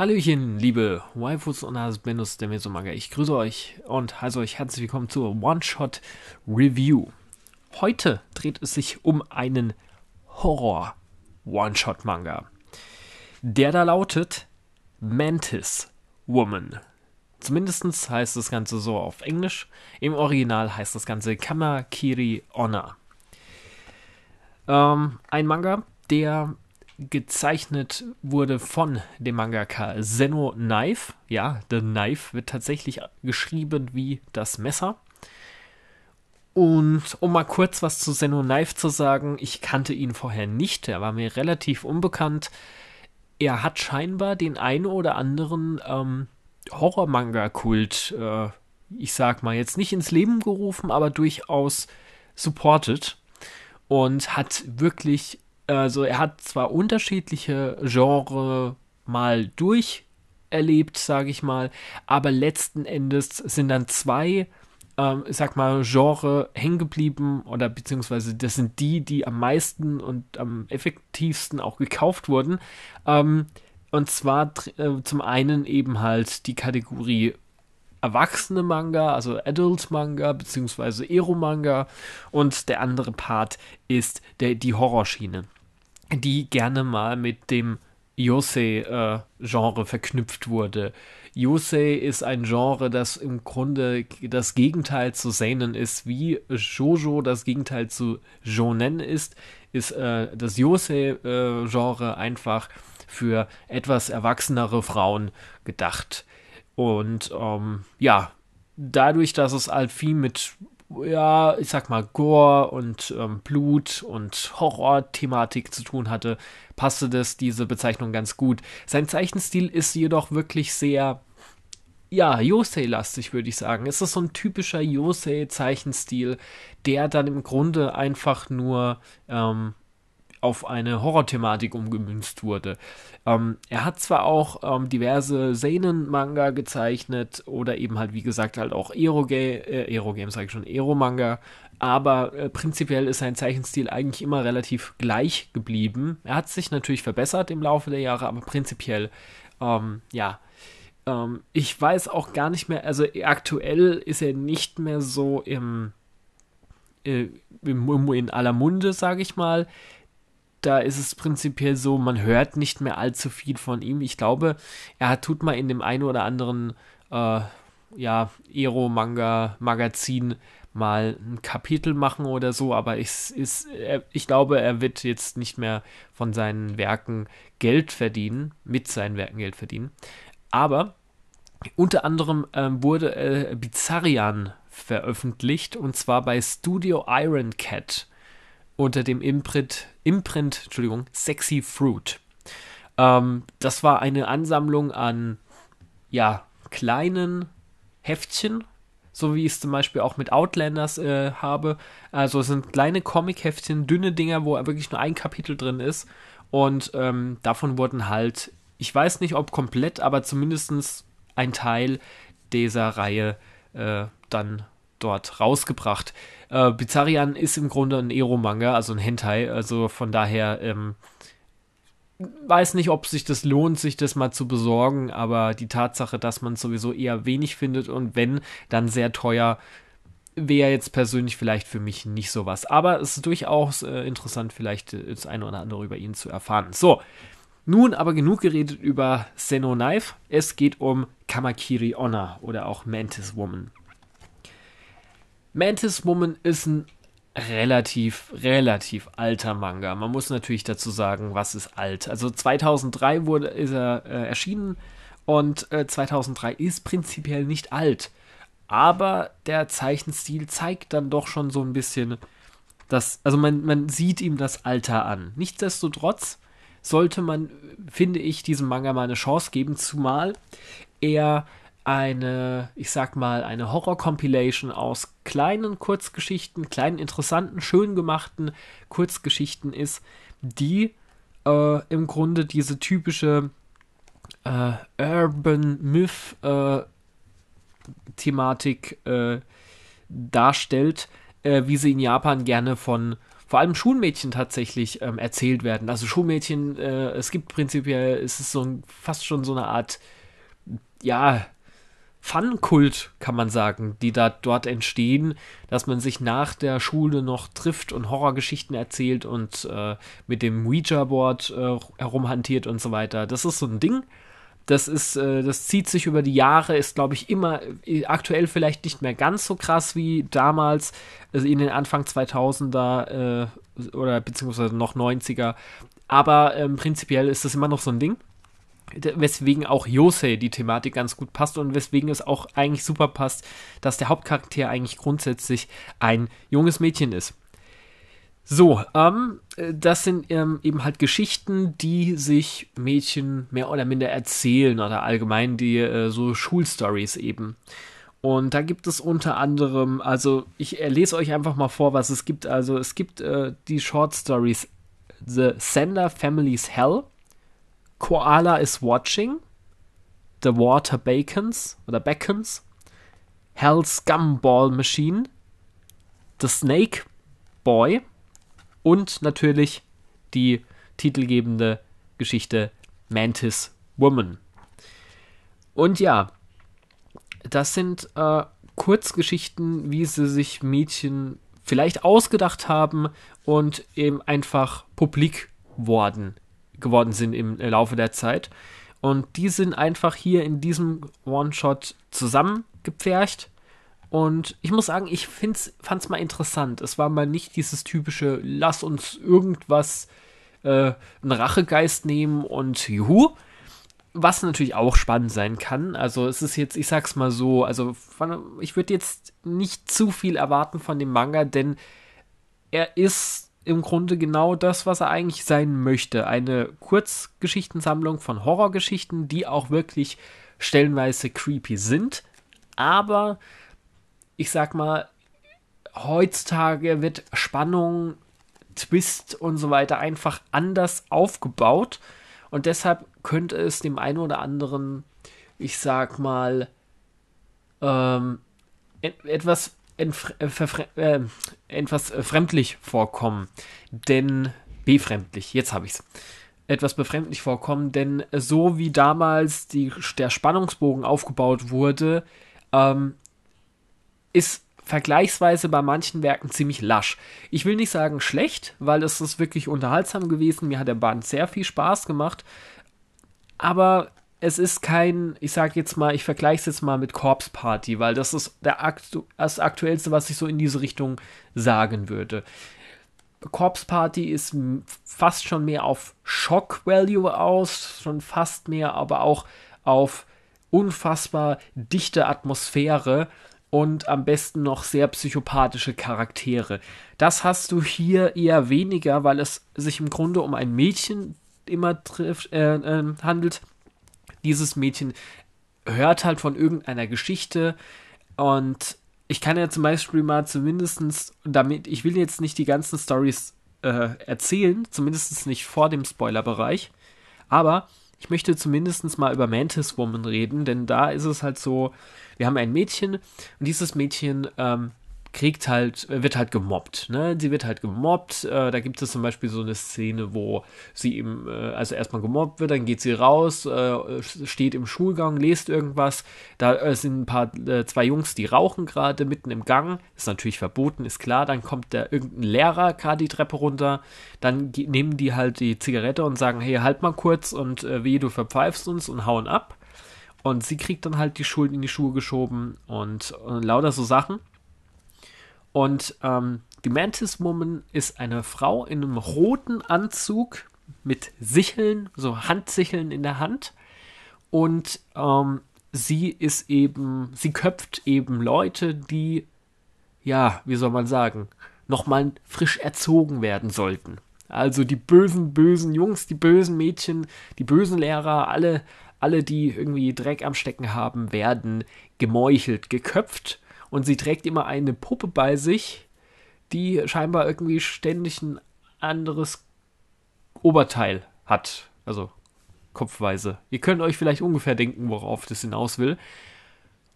Hallöchen, liebe Waifus und Asbenus der Mesomaga. Ich grüße euch und heiße euch herzlich willkommen zur One-Shot Review. Heute dreht es sich um einen Horror-One-Shot-Manga. Der da lautet Mantis Woman. Zumindest heißt das Ganze so auf Englisch. Im Original heißt das Ganze Kamakiri Honor. Ähm, ein Manga, der gezeichnet wurde von dem Mangaka Zeno Knife. Ja, The Knife wird tatsächlich geschrieben wie das Messer. Und um mal kurz was zu Zeno Knife zu sagen, ich kannte ihn vorher nicht, er war mir relativ unbekannt. Er hat scheinbar den einen oder anderen ähm, Horror-Manga-Kult, äh, ich sag mal, jetzt nicht ins Leben gerufen, aber durchaus supported und hat wirklich also er hat zwar unterschiedliche Genre mal durch erlebt, sage ich mal. Aber letzten Endes sind dann zwei, ähm, ich sag mal, Genre hängen geblieben oder beziehungsweise das sind die, die am meisten und am effektivsten auch gekauft wurden. Ähm, und zwar äh, zum einen eben halt die Kategorie erwachsene Manga, also Adult Manga beziehungsweise Ero Manga und der andere Part ist der, die Horrorschiene die gerne mal mit dem Yosei-Genre äh, verknüpft wurde. Yosei ist ein Genre, das im Grunde das Gegenteil zu Seinen ist, wie Shoujo das Gegenteil zu Jonen ist, ist äh, das Yosei-Genre äh, einfach für etwas erwachsenere Frauen gedacht. Und ähm, ja, dadurch, dass es halt viel mit ja, ich sag mal, Gore und ähm, Blut und Horror-Thematik zu tun hatte, passte das, diese Bezeichnung ganz gut. Sein Zeichenstil ist jedoch wirklich sehr, ja, Yosei-lastig, würde ich sagen. Es ist so ein typischer Yosei-Zeichenstil, der dann im Grunde einfach nur, ähm, auf eine Horror-Thematik umgemünzt wurde. Ähm, er hat zwar auch ähm, diverse Seinen-Manga gezeichnet oder eben halt, wie gesagt, halt auch Ero-Games, äh, sage ich schon, Ero-Manga, aber äh, prinzipiell ist sein Zeichenstil eigentlich immer relativ gleich geblieben. Er hat sich natürlich verbessert im Laufe der Jahre, aber prinzipiell, ähm, ja, ähm, ich weiß auch gar nicht mehr, also aktuell ist er nicht mehr so im äh, in aller Munde, sage ich mal da ist es prinzipiell so, man hört nicht mehr allzu viel von ihm. Ich glaube, er tut mal in dem einen oder anderen äh, ja, Ero-Manga-Magazin mal ein Kapitel machen oder so, aber ich, ist, ich glaube, er wird jetzt nicht mehr von seinen Werken Geld verdienen, mit seinen Werken Geld verdienen. Aber unter anderem ähm, wurde äh, Bizarrian veröffentlicht und zwar bei Studio Iron Cat unter dem Imprint, Imprint Entschuldigung, Sexy Fruit. Ähm, das war eine Ansammlung an ja, kleinen Heftchen, so wie ich es zum Beispiel auch mit Outlanders äh, habe. Also es sind kleine Comic-Heftchen, dünne Dinger, wo wirklich nur ein Kapitel drin ist. Und ähm, davon wurden halt, ich weiß nicht ob komplett, aber zumindest ein Teil dieser Reihe äh, dann dort rausgebracht. Äh, Bizarrian ist im Grunde ein Ero-Manga, also ein Hentai, also von daher ähm, weiß nicht, ob sich das lohnt, sich das mal zu besorgen, aber die Tatsache, dass man sowieso eher wenig findet und wenn, dann sehr teuer, wäre jetzt persönlich vielleicht für mich nicht so was. Aber es ist durchaus äh, interessant, vielleicht das eine oder andere über ihn zu erfahren. So, nun aber genug geredet über Seno Knife. Es geht um Kamakiri Honor oder auch Mantis Woman. Mantis Woman ist ein relativ, relativ alter Manga. Man muss natürlich dazu sagen, was ist alt. Also 2003 wurde, ist er äh, erschienen und äh, 2003 ist prinzipiell nicht alt. Aber der Zeichenstil zeigt dann doch schon so ein bisschen, dass, also man, man sieht ihm das Alter an. Nichtsdestotrotz sollte man, finde ich, diesem Manga mal eine Chance geben, zumal er eine, ich sag mal, eine Horror-Compilation aus kleinen Kurzgeschichten, kleinen, interessanten, schön gemachten Kurzgeschichten ist, die äh, im Grunde diese typische äh, Urban Myth äh, Thematik äh, darstellt, äh, wie sie in Japan gerne von vor allem Schulmädchen tatsächlich ähm, erzählt werden. Also Schulmädchen, äh, es gibt prinzipiell, es ist so ein, fast schon so eine Art, ja, Fun-Kult, kann man sagen, die da dort entstehen, dass man sich nach der Schule noch trifft und Horrorgeschichten erzählt und äh, mit dem Ouija-Board äh, herumhantiert und so weiter. Das ist so ein Ding. Das ist, äh, das zieht sich über die Jahre, ist, glaube ich, immer, äh, aktuell vielleicht nicht mehr ganz so krass wie damals, also in den Anfang 2000er äh, oder beziehungsweise noch 90er. Aber ähm, prinzipiell ist das immer noch so ein Ding weswegen auch Yosei die Thematik ganz gut passt und weswegen es auch eigentlich super passt, dass der Hauptcharakter eigentlich grundsätzlich ein junges Mädchen ist. So, ähm, äh, das sind ähm, eben halt Geschichten, die sich Mädchen mehr oder minder erzählen oder allgemein die äh, so Schulstories eben. Und da gibt es unter anderem, also ich äh, lese euch einfach mal vor, was es gibt. Also es gibt äh, die Short Stories The Sender Family's Hell, Koala is Watching, The Water Bacons oder Beckons, Hell's Gumball Machine, The Snake Boy und natürlich die titelgebende Geschichte Mantis Woman. Und ja, das sind äh, Kurzgeschichten, wie sie sich Mädchen vielleicht ausgedacht haben und eben einfach publik worden geworden sind im Laufe der Zeit. Und die sind einfach hier in diesem One-Shot zusammengepfercht. Und ich muss sagen, ich find's, fand's mal interessant. Es war mal nicht dieses typische, lass uns irgendwas, äh, einen Rachegeist nehmen und juhu. Was natürlich auch spannend sein kann. Also es ist jetzt, ich sag's mal so, also ich würde jetzt nicht zu viel erwarten von dem Manga, denn er ist im Grunde genau das, was er eigentlich sein möchte. Eine Kurzgeschichtensammlung von Horrorgeschichten, die auch wirklich stellenweise creepy sind. Aber ich sag mal, heutzutage wird Spannung, Twist und so weiter einfach anders aufgebaut. Und deshalb könnte es dem einen oder anderen, ich sag mal, ähm, etwas äh, ähm, etwas äh, fremdlich vorkommen, denn befremdlich, jetzt habe ich es, Etwas befremdlich vorkommen, denn so wie damals die, der Spannungsbogen aufgebaut wurde, ähm, ist vergleichsweise bei manchen Werken ziemlich lasch. Ich will nicht sagen schlecht, weil es ist wirklich unterhaltsam gewesen. Mir hat der Band sehr viel Spaß gemacht. Aber es ist kein, ich sag jetzt mal, ich vergleiche es jetzt mal mit Corpse Party, weil das ist der Aktu das aktuellste, was ich so in diese Richtung sagen würde. Corpse Party ist fast schon mehr auf Shock Value aus, schon fast mehr, aber auch auf unfassbar dichte Atmosphäre und am besten noch sehr psychopathische Charaktere. Das hast du hier eher weniger, weil es sich im Grunde um ein Mädchen immer trifft, äh, äh, handelt, dieses Mädchen hört halt von irgendeiner Geschichte und ich kann ja zum Beispiel mal zumindestens, damit, ich will jetzt nicht die ganzen Stories äh, erzählen, zumindest nicht vor dem Spoilerbereich, aber ich möchte zumindest mal über Mantis Woman reden, denn da ist es halt so, wir haben ein Mädchen und dieses Mädchen ähm, kriegt halt, wird halt gemobbt. Ne? Sie wird halt gemobbt. Äh, da gibt es zum Beispiel so eine Szene, wo sie eben, äh, also erstmal gemobbt wird, dann geht sie raus, äh, steht im Schulgang, lest irgendwas. Da äh, sind ein paar, äh, zwei Jungs, die rauchen gerade mitten im Gang. Ist natürlich verboten, ist klar. Dann kommt da irgendein Lehrer gerade die Treppe runter. Dann nehmen die halt die Zigarette und sagen, hey, halt mal kurz und äh, weh, du verpfeifst uns und hauen ab. Und sie kriegt dann halt die Schuld in die Schuhe geschoben und, und lauter so Sachen. Und ähm, die Mantis Woman ist eine Frau in einem roten Anzug mit Sicheln, so Handsicheln in der Hand. Und ähm, sie ist eben, sie köpft eben Leute, die, ja, wie soll man sagen, nochmal frisch erzogen werden sollten. Also die bösen, bösen Jungs, die bösen Mädchen, die bösen Lehrer, alle, alle, die irgendwie Dreck am Stecken haben, werden gemeuchelt, geköpft und sie trägt immer eine Puppe bei sich, die scheinbar irgendwie ständig ein anderes Oberteil hat. Also kopfweise. Ihr könnt euch vielleicht ungefähr denken, worauf das hinaus will.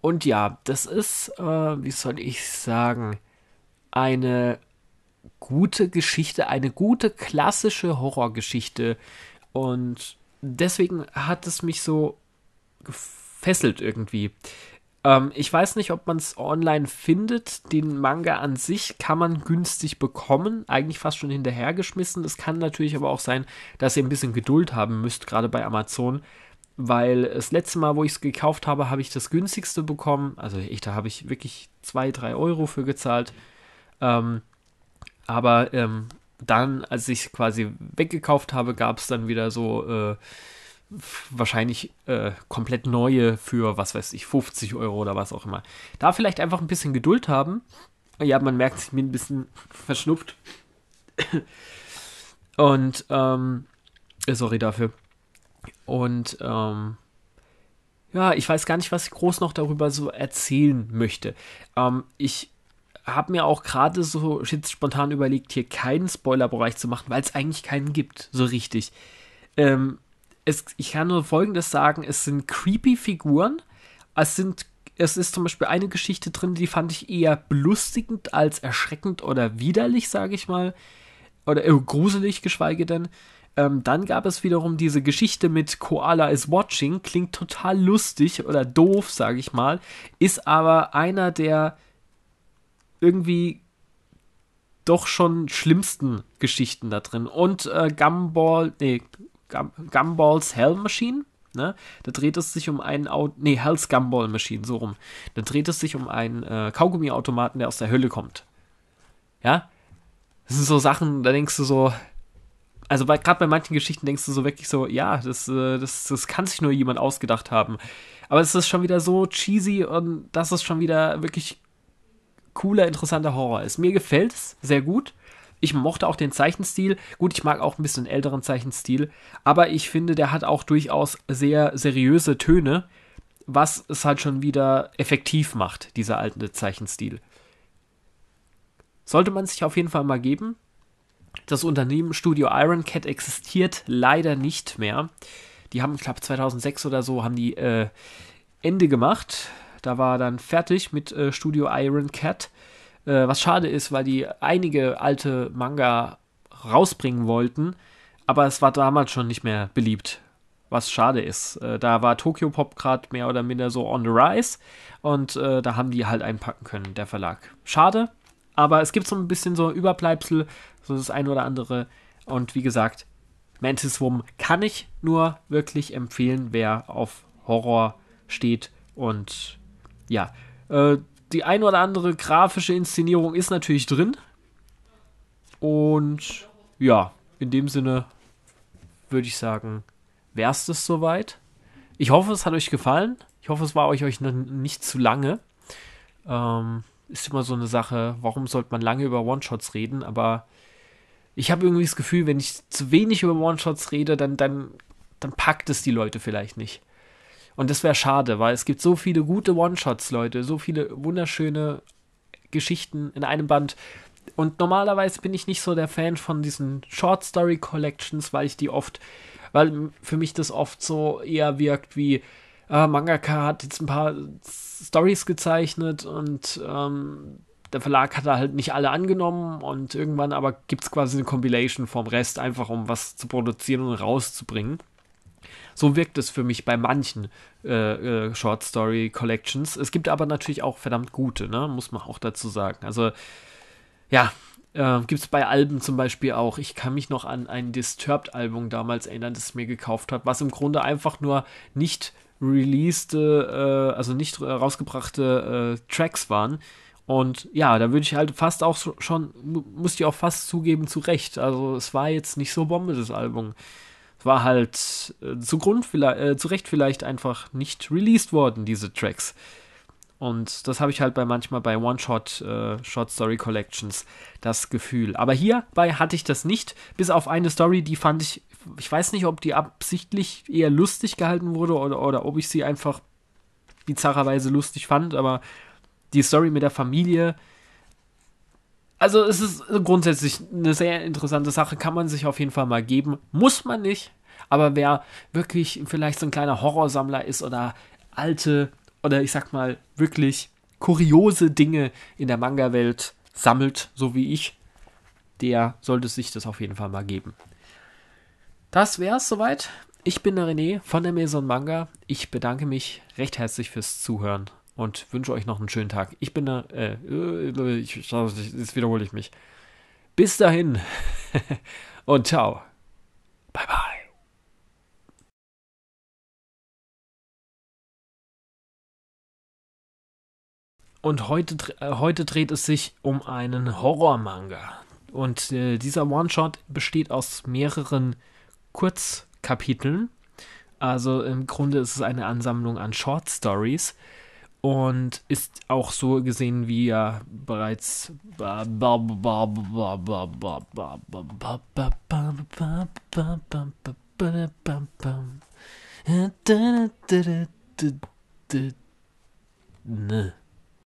Und ja, das ist, äh, wie soll ich sagen, eine gute Geschichte, eine gute klassische Horrorgeschichte. Und deswegen hat es mich so gefesselt irgendwie. Ähm, ich weiß nicht, ob man es online findet. Den Manga an sich kann man günstig bekommen, eigentlich fast schon hinterhergeschmissen. Es kann natürlich aber auch sein, dass ihr ein bisschen Geduld haben müsst, gerade bei Amazon. Weil das letzte Mal, wo ich es gekauft habe, habe ich das günstigste bekommen. Also ich, da habe ich wirklich 2, 3 Euro für gezahlt. Ähm, aber ähm, dann, als ich es quasi weggekauft habe, gab es dann wieder so äh, wahrscheinlich äh, komplett neue für, was weiß ich, 50 Euro oder was auch immer. Da vielleicht einfach ein bisschen Geduld haben. Ja, man merkt, ich bin ein bisschen verschnupft. Und, ähm, äh, sorry dafür. Und, ähm, ja, ich weiß gar nicht, was ich groß noch darüber so erzählen möchte. Ähm, ich habe mir auch gerade so spontan überlegt, hier keinen Spoilerbereich zu machen, weil es eigentlich keinen gibt, so richtig. Ähm, es, ich kann nur Folgendes sagen, es sind creepy Figuren, es sind es ist zum Beispiel eine Geschichte drin, die fand ich eher belustigend als erschreckend oder widerlich, sage ich mal. Oder äh, gruselig, geschweige denn. Ähm, dann gab es wiederum diese Geschichte mit Koala is watching, klingt total lustig oder doof, sage ich mal, ist aber einer der irgendwie doch schon schlimmsten Geschichten da drin. Und äh, Gumball, nee, Gumballs Hell Machine. Ne? Da dreht es sich um einen, Au nee, Hell's Gumball Machine, so rum. Da dreht es sich um einen äh, Kaugummiautomaten, der aus der Hölle kommt. Ja? Das sind so Sachen, da denkst du so, also gerade bei manchen Geschichten denkst du so wirklich so, ja, das, äh, das, das kann sich nur jemand ausgedacht haben. Aber es ist schon wieder so cheesy und das ist schon wieder wirklich cooler, interessanter Horror ist. Mir gefällt es sehr gut. Ich mochte auch den Zeichenstil. Gut, ich mag auch ein bisschen älteren Zeichenstil, aber ich finde, der hat auch durchaus sehr seriöse Töne, was es halt schon wieder effektiv macht, dieser alte Zeichenstil. Sollte man sich auf jeden Fall mal geben. Das Unternehmen Studio Iron Cat existiert leider nicht mehr. Die haben, ich glaube, 2006 oder so, haben die äh, Ende gemacht. Da war dann fertig mit äh, Studio Iron Cat. Äh, was schade ist, weil die einige alte Manga rausbringen wollten, aber es war damals schon nicht mehr beliebt. Was schade ist. Äh, da war Tokyo Pop gerade mehr oder minder so on the rise und äh, da haben die halt einpacken können, der Verlag. Schade, aber es gibt so ein bisschen so Überbleibsel, so das ein oder andere. Und wie gesagt, Mantis Wum kann ich nur wirklich empfehlen, wer auf Horror steht und ja, äh, die ein oder andere grafische Inszenierung ist natürlich drin. Und ja, in dem Sinne würde ich sagen, wäre es das soweit. Ich hoffe, es hat euch gefallen. Ich hoffe, es war euch, euch nicht zu lange. Ähm, ist immer so eine Sache, warum sollte man lange über One-Shots reden? Aber ich habe irgendwie das Gefühl, wenn ich zu wenig über One-Shots rede, dann, dann, dann packt es die Leute vielleicht nicht. Und das wäre schade, weil es gibt so viele gute One-Shots, Leute, so viele wunderschöne Geschichten in einem Band. Und normalerweise bin ich nicht so der Fan von diesen Short Story Collections, weil ich die oft, weil für mich das oft so eher wirkt wie, äh, Mangaka hat jetzt ein paar Stories gezeichnet und ähm, der Verlag hat da halt nicht alle angenommen und irgendwann aber gibt es quasi eine Compilation vom Rest, einfach um was zu produzieren und rauszubringen. So wirkt es für mich bei manchen äh, äh, Short Story Collections. Es gibt aber natürlich auch verdammt gute, ne? muss man auch dazu sagen. Also ja, äh, gibt es bei Alben zum Beispiel auch. Ich kann mich noch an ein Disturbed-Album damals erinnern, das ich mir gekauft habe, was im Grunde einfach nur nicht released, äh, also nicht äh, rausgebrachte äh, Tracks waren. Und ja, da würde ich halt fast auch schon, muss ich auch fast zugeben, zu Recht. Also es war jetzt nicht so Bombe, das Album war halt äh, zu, Grund, äh, zu Recht vielleicht einfach nicht released worden, diese Tracks. Und das habe ich halt bei manchmal bei One-Shot äh, Short Story Collections das Gefühl. Aber hierbei hatte ich das nicht, bis auf eine Story, die fand ich, ich weiß nicht, ob die absichtlich eher lustig gehalten wurde oder, oder ob ich sie einfach bizarrerweise lustig fand, aber die Story mit der Familie, also es ist grundsätzlich eine sehr interessante Sache, kann man sich auf jeden Fall mal geben. Muss man nicht, aber wer wirklich vielleicht so ein kleiner Horrorsammler ist oder alte oder ich sag mal wirklich kuriose Dinge in der Manga-Welt sammelt, so wie ich, der sollte sich das auf jeden Fall mal geben. Das wär's soweit. Ich bin der René von der Maison Manga. Ich bedanke mich recht herzlich fürs Zuhören und wünsche euch noch einen schönen Tag. Ich bin da, äh, äh ich, jetzt wiederhole ich mich. Bis dahin und ciao. Bye bye. Und heute, äh, heute dreht es sich um einen Horror-Manga. Und äh, dieser One-Shot besteht aus mehreren Kurzkapiteln. Also im Grunde ist es eine Ansammlung an Short Stories, und ist auch so gesehen wie ja bereits ne